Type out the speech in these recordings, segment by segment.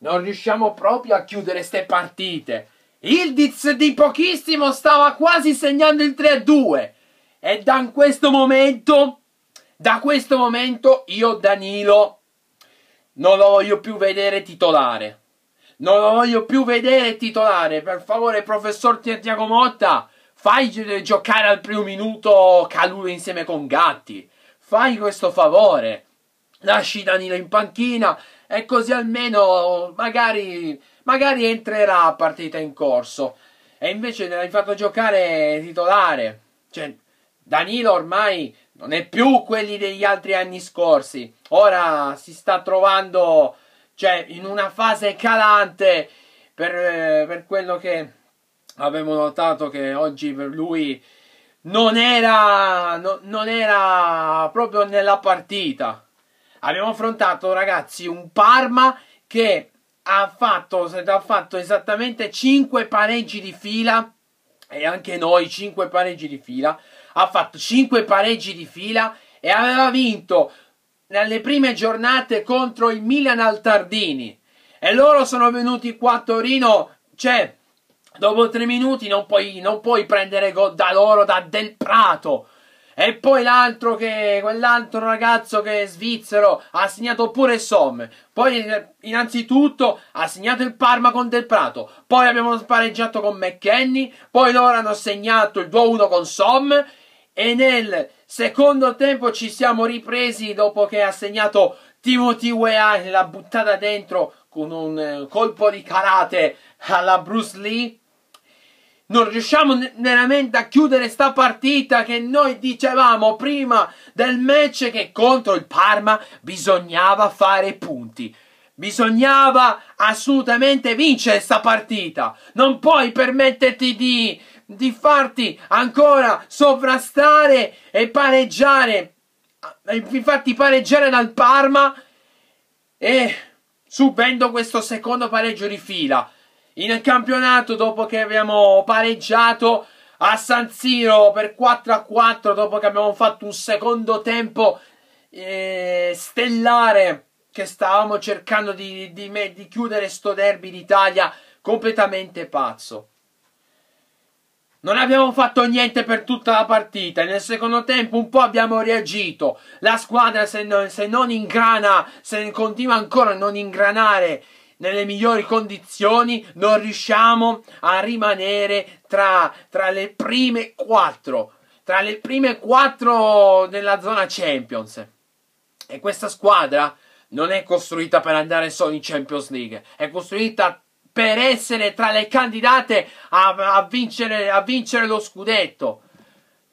Non riusciamo proprio a chiudere ste partite. Ildiz di pochissimo stava quasi segnando il 3-2. E da questo momento, da questo momento io Danilo non lo voglio più vedere titolare. Non lo voglio più vedere titolare. Per favore, professor Tiago Motta, fai giocare al primo minuto Calulu insieme con Gatti. Fai questo favore. Lasci Danilo in panchina e così almeno magari, magari entrerà a partita in corso. E invece ne hai fatto giocare titolare. Cioè, Danilo ormai non è più quelli degli altri anni scorsi. Ora si sta trovando cioè, in una fase calante per, per quello che avevo notato che oggi per lui non era, no, non era proprio nella partita. Abbiamo affrontato, ragazzi, un Parma che ha fatto, ha fatto esattamente 5 pareggi di fila e anche noi 5 pareggi di fila. Ha fatto 5 pareggi di fila e aveva vinto nelle prime giornate contro il Milan Altardini. E loro sono venuti qua a Torino, cioè, dopo 3 minuti non puoi, non puoi prendere gol da loro, da Del Prato. E poi l'altro che, quell'altro ragazzo che è svizzero ha segnato pure Somme. Poi innanzitutto ha segnato il Parma con Del Prato. Poi abbiamo spareggiato con McKenny. Poi loro hanno segnato il 2-1 con Somme. E nel secondo tempo ci siamo ripresi dopo che ha segnato Timothy Weah l'ha buttata dentro con un eh, colpo di karate alla Bruce Lee non riusciamo veramente a chiudere sta partita che noi dicevamo prima del match che contro il Parma bisognava fare punti. Bisognava assolutamente vincere sta partita. Non puoi permetterti di, di farti ancora sovrastare e pareggiare. Infatti pareggiare dal Parma e subendo questo secondo pareggio di fila in campionato dopo che abbiamo pareggiato a San Siro per 4 a 4 dopo che abbiamo fatto un secondo tempo eh, stellare che stavamo cercando di, di, di chiudere sto derby d'Italia completamente pazzo. Non abbiamo fatto niente per tutta la partita. Nel secondo tempo un po' abbiamo reagito. La squadra se non, se non ingrana, se continua ancora a non ingranare nelle migliori condizioni non riusciamo a rimanere tra, tra le prime quattro, tra le prime quattro nella zona Champions. E questa squadra non è costruita per andare solo in Champions League, è costruita per essere tra le candidate a, a, vincere, a vincere lo scudetto.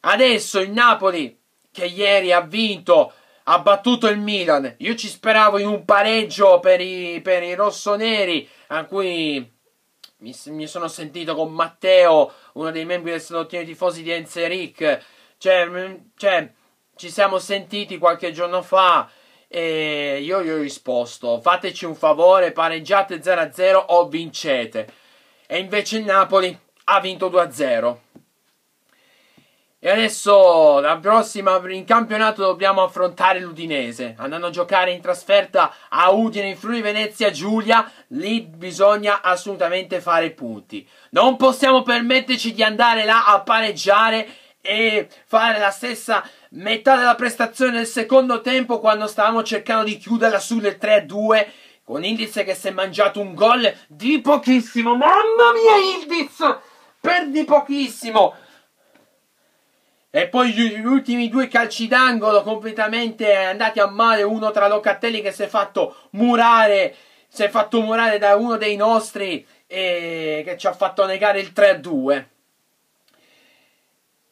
Adesso il Napoli, che ieri ha vinto ha battuto il Milan. Io ci speravo in un pareggio per i, per i rossoneri, a cui mi, mi, sono sentito con Matteo, uno dei membri del salottino tifosi di Enzeric. Cioè, cioè, ci siamo sentiti qualche giorno fa e io gli ho risposto, fateci un favore, pareggiate 0-0 o vincete. E invece il Napoli ha vinto 2-0. E adesso la prossima in campionato dobbiamo affrontare l'Udinese. Andando a giocare in trasferta a Udine in Friuli Venezia Giulia, lì bisogna assolutamente fare punti. Non possiamo permetterci di andare là a pareggiare e fare la stessa metà della prestazione nel secondo tempo quando stavamo cercando di chiuderla sulle 3-2 con Indiz che si è mangiato un gol di pochissimo. Mamma mia Ildiz! Per di pochissimo! E poi gli ultimi due calci d'angolo completamente andati a male, uno tra Locatelli che si è fatto murare, si è fatto murare da uno dei nostri e che ci ha fatto negare il 3-2.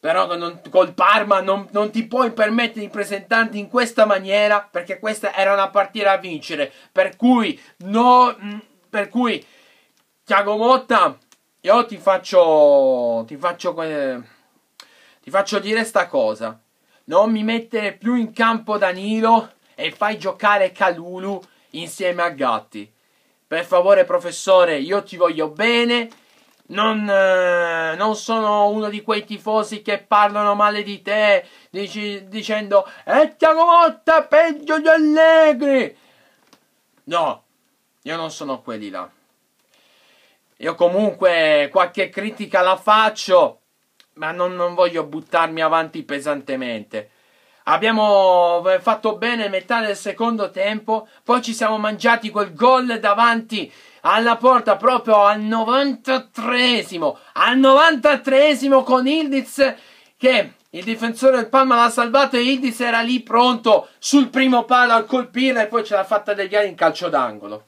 Però non, col Parma non, non, ti puoi permettere di presentarti in questa maniera perché questa era una partita a vincere. Per cui, no, mm, per cui Tiago Motta, io ti faccio, ti faccio eh, ti faccio dire sta cosa. Non mi mettere più in campo Danilo e fai giocare Calulu insieme a Gatti. Per favore, professore, io ti voglio bene. Non, eh, non, sono uno di quei tifosi che parlano male di te dici, dicendo E Tiago Motta peggio di Allegri. No, io non sono quelli là. Io comunque qualche critica la faccio ma non, non voglio buttarmi avanti pesantemente. Abbiamo eh, fatto bene metà del secondo tempo, poi ci siamo mangiati quel gol davanti alla porta proprio al 93esimo, al 93esimo con Ildiz che il difensore del Palma l'ha salvato e Ildiz era lì pronto sul primo palo a colpire e poi ce l'ha fatta deviare in calcio d'angolo.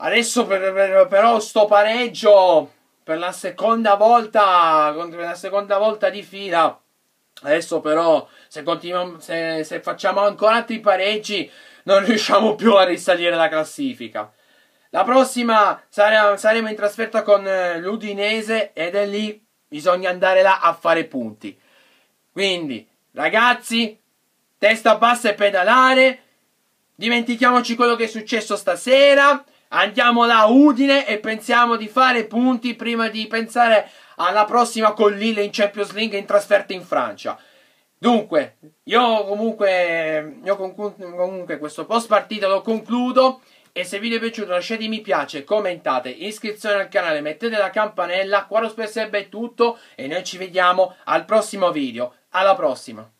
Adesso per, per, però sto pareggio per la seconda volta, per la seconda volta di fila. Adesso però, se, se, se facciamo ancora altri pareggi, non riusciamo più a risalire la classifica. La prossima saremo, saremo in trasferta con eh, l'Udinese ed è lì, bisogna andare là a fare punti. Quindi, ragazzi, testa bassa e pedalare. Dimentichiamoci quello che è successo stasera. Andiamo da Udine e pensiamo di fare punti prima di pensare alla prossima con Lille in Champions League in trasferta in Francia. Dunque, io comunque, io comunque questo post partita lo concludo e se il video è piaciuto lasciate mi piace, commentate, iscrizione al canale, mettete la campanella, qua lo Space è tutto e noi ci vediamo al prossimo video. Alla prossima!